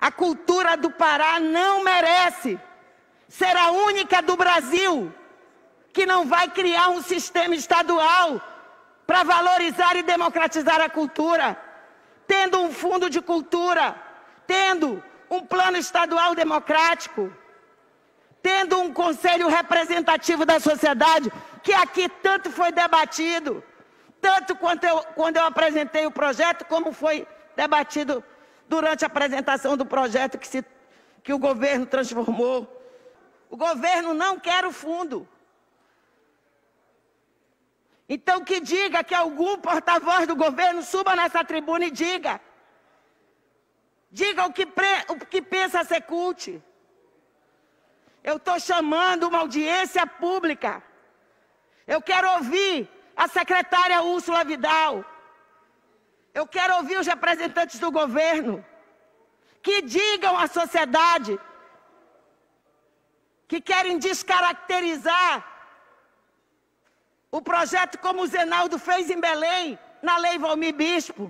A cultura do Pará não merece ser a única do Brasil que não vai criar um sistema estadual para valorizar e democratizar a cultura, tendo um fundo de cultura, tendo um plano estadual democrático, tendo um conselho representativo da sociedade, que aqui tanto foi debatido, tanto quanto eu, quando eu apresentei o projeto, como foi debatido durante a apresentação do projeto que, se, que o governo transformou. O governo não quer o fundo. Então que diga que algum porta-voz do governo suba nessa tribuna e diga. Diga o que, pre, o que pensa ser Secult. Eu estou chamando uma audiência pública. Eu quero ouvir a secretária Úrsula Vidal. Eu quero ouvir os representantes do governo que digam à sociedade que querem descaracterizar o projeto como o Zenaldo fez em Belém, na Lei Valmir Bispo.